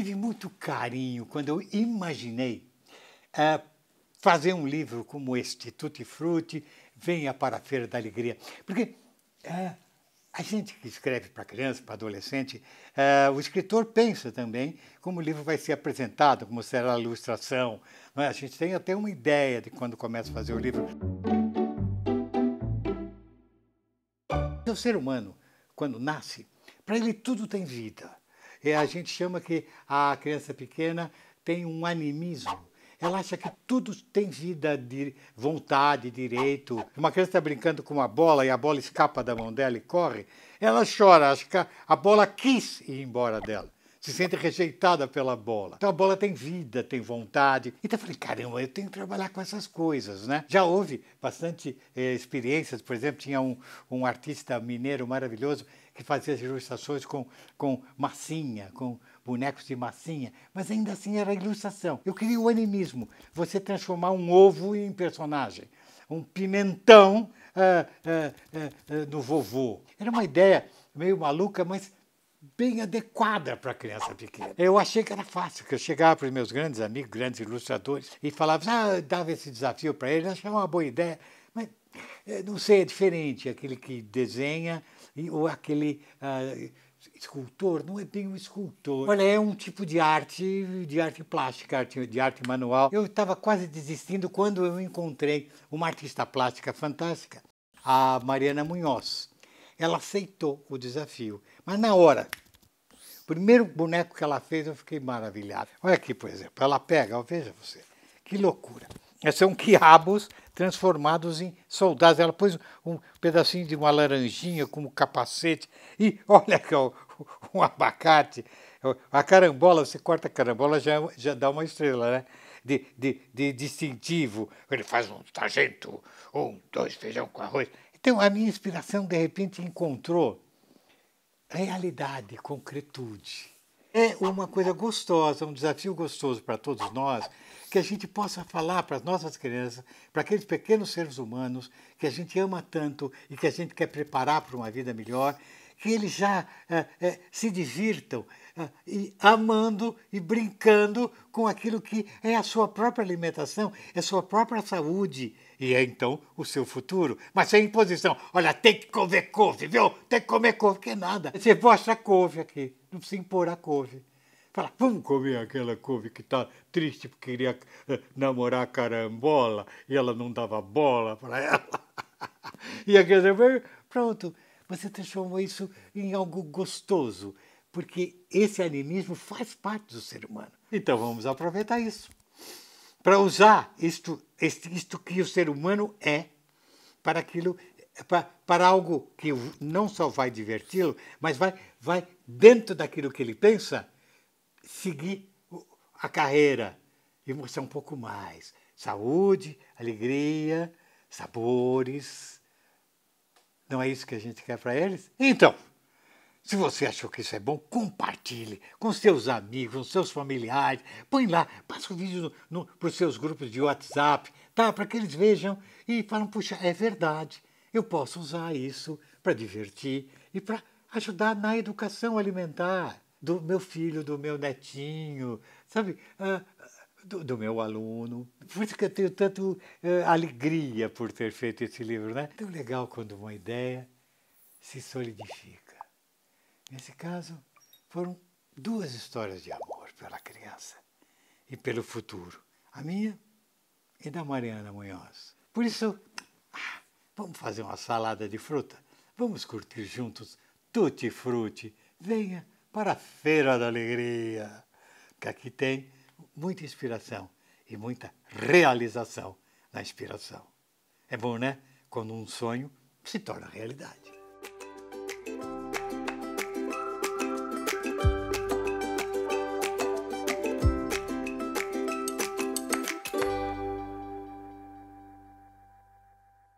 tive muito carinho quando eu imaginei uh, fazer um livro como este, Tutti Frutti, Venha para a Feira da Alegria. Porque uh, a gente que escreve para criança, para adolescente, uh, o escritor pensa também como o livro vai ser apresentado, como será a ilustração. É? A gente tem até uma ideia de quando começa a fazer o livro. O ser humano, quando nasce, para ele tudo tem vida. É, a gente chama que a criança pequena tem um animismo. Ela acha que tudo tem vida, de vontade, direito. Uma criança está brincando com uma bola e a bola escapa da mão dela e corre. Ela chora, acha que a bola quis ir embora dela. Se sente rejeitada pela bola. Então a bola tem vida, tem vontade. Então tá eu falei, caramba, eu tenho que trabalhar com essas coisas, né? Já houve bastante eh, experiências, por exemplo, tinha um, um artista mineiro maravilhoso que fazia as ilustrações com, com massinha, com bonecos de massinha, mas ainda assim era ilustração. Eu queria o animismo, você transformar um ovo em personagem, um pimentão ah, ah, ah, ah no vovô. Era uma ideia meio maluca, mas bem adequada para criança pequena. Eu achei que era fácil, que eu chegava para os meus grandes amigos, grandes ilustradores, e falava, ah, dava esse desafio para eles, achava uma boa ideia. Mas é, não sei, é diferente aquele que desenha ou aquele ah, escultor, não é bem um escultor. Olha, é um tipo de arte, de arte plástica, arte, de arte manual. Eu estava quase desistindo quando eu encontrei uma artista plástica fantástica, a Mariana Munhoz. Ela aceitou o desafio, mas na hora, o primeiro boneco que ela fez, eu fiquei maravilhado. Olha aqui, por exemplo, ela pega, ó, veja você, que loucura. É, são quiabos transformados em soldados. Ela pôs um pedacinho de uma laranjinha como capacete. E olha que é um abacate. A carambola, você corta a carambola, já, é já dá uma estrela, né? De, de, de distintivo. Ele faz um sargento, um, dois, feijão com arroz. Então, a minha inspiração, de repente, encontrou realidade, concretude é uma coisa gostosa, um desafio gostoso para todos nós, que a gente possa falar para as nossas crianças, para aqueles pequenos seres humanos que a gente ama tanto e que a gente quer preparar para uma vida melhor que eles já é, é, se divirtam é, e amando e brincando com aquilo que é a sua própria alimentação, é a sua própria saúde e é então o seu futuro. Mas sem imposição, olha, tem que comer couve, viu? Tem que comer couve, que é nada. Você mostra a couve aqui, não precisa impor a couve. Fala, vamos comer aquela couve que está triste porque queria é, namorar a carambola e ela não dava bola para ela. E a criança, pronto, você transformou isso em algo gostoso, porque esse animismo faz parte do ser humano. Então vamos aproveitar isso para usar isto, isto, isto que o ser humano é para aquilo para, para algo que não só vai diverti-lo, mas vai, vai dentro daquilo que ele pensa seguir a carreira e mostrar um pouco mais. Saúde, alegria, sabores, não é isso que a gente quer para eles? Então, se você achou que isso é bom, compartilhe com seus amigos, com seus familiares, põe lá, passa o vídeo para os seus grupos de WhatsApp, tá? Para que eles vejam e falam, puxa, é verdade, eu posso usar isso para divertir e para ajudar na educação alimentar do meu filho, do meu netinho, sabe? Ah, do, do, meu aluno. Por isso que eu tenho tanta uh, eh, alegria por ter feito esse livro, né? Tão legal quando uma ideia se solidifica. Nesse caso, foram duas histórias de amor pela criança e pelo futuro. A minha e da Mariana Munhoz. Por isso, ah, vamos fazer uma salada de fruta. Vamos curtir juntos tutti frutti. Venha para a Feira da Alegria, que aqui tem muita inspiração e muita realização na inspiração. É bom, né? Quando um sonho se torna realidade.